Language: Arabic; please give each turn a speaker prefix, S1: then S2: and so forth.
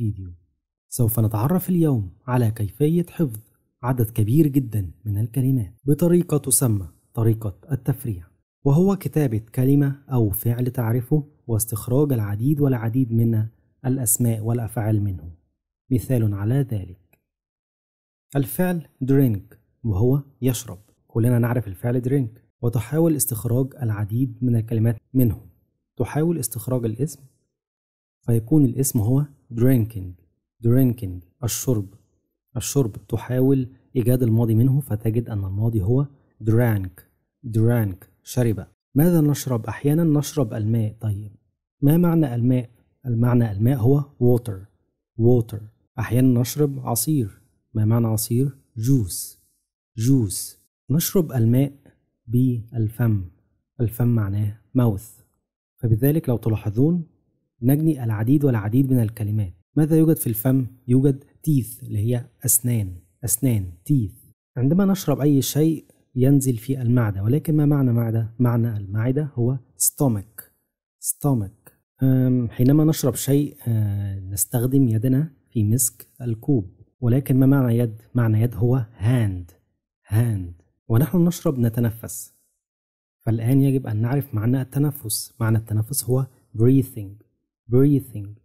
S1: الفيديو سوف نتعرف اليوم على كيفية حفظ عدد كبير جدا من الكلمات بطريقة تسمى طريقة التفريع وهو كتابة كلمة أو فعل تعرفه واستخراج العديد والعديد من الأسماء والأفعال منه مثال على ذلك الفعل drink وهو يشرب كلنا نعرف الفعل drink وتحاول استخراج العديد من الكلمات منه تحاول استخراج الاسم فيكون الاسم هو drinking drinking الشرب الشرب تحاول إيجاد الماضي منه فتجد أن الماضي هو drank drank شرب ماذا نشرب أحيانا نشرب الماء طيب ما معنى الماء المعنى الماء هو water water أحيانا نشرب عصير ما معنى عصير جوس جوس نشرب الماء بالفم الفم معناه mouth فبذلك لو تلاحظون نجني العديد والعديد من الكلمات ماذا يوجد في الفم؟ يوجد تيث اللي هي أسنان أسنان تيث عندما نشرب أي شيء ينزل في المعدة ولكن ما معنى معدة؟ معنى المعدة هو ستومك ستومك حينما نشرب شيء آه، نستخدم يدنا في مسك الكوب ولكن ما معنى يد؟ معنى يد هو هاند هاند ونحن نشرب نتنفس فالآن يجب أن نعرف معنى التنفس معنى التنفس هو breathing breathing